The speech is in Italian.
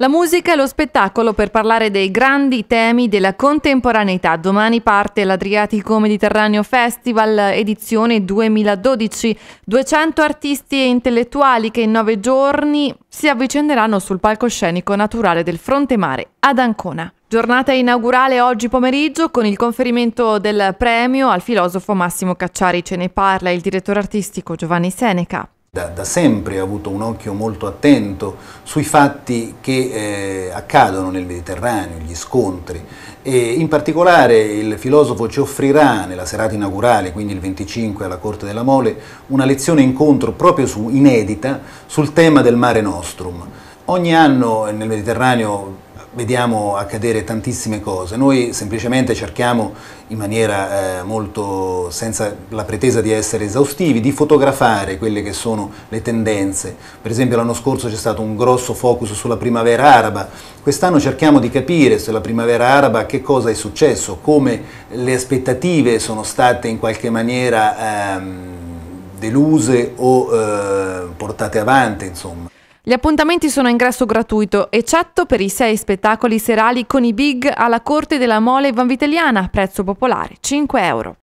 La musica e lo spettacolo per parlare dei grandi temi della contemporaneità. Domani parte l'Adriatico Mediterraneo Festival, edizione 2012. 200 artisti e intellettuali che in nove giorni si avvicenderanno sul palcoscenico naturale del fronte mare ad Ancona. Giornata inaugurale oggi pomeriggio con il conferimento del premio al filosofo Massimo Cacciari. Ce ne parla il direttore artistico Giovanni Seneca. Da, da, sempre ha avuto un occhio molto attento sui fatti che eh, accadono nel Mediterraneo, gli scontri. E in particolare il filosofo ci offrirà nella serata inaugurale, quindi il 25 alla Corte della Mole, una lezione incontro proprio su, inedita sul tema del Mare Nostrum. Ogni anno nel Mediterraneo vediamo accadere tantissime cose. Noi semplicemente cerchiamo in maniera eh, molto senza la pretesa di essere esaustivi, di fotografare quelle che sono le tendenze. Per esempio l'anno scorso c'è stato un grosso focus sulla primavera araba, quest'anno cerchiamo di capire sulla primavera araba che cosa è successo, come le aspettative sono state in qualche maniera ehm, deluse o eh, portate avanti, insomma. Gli appuntamenti sono a ingresso gratuito, eccetto per i sei spettacoli serali con i big alla Corte della Mole Vanvitelliana, prezzo popolare 5 euro.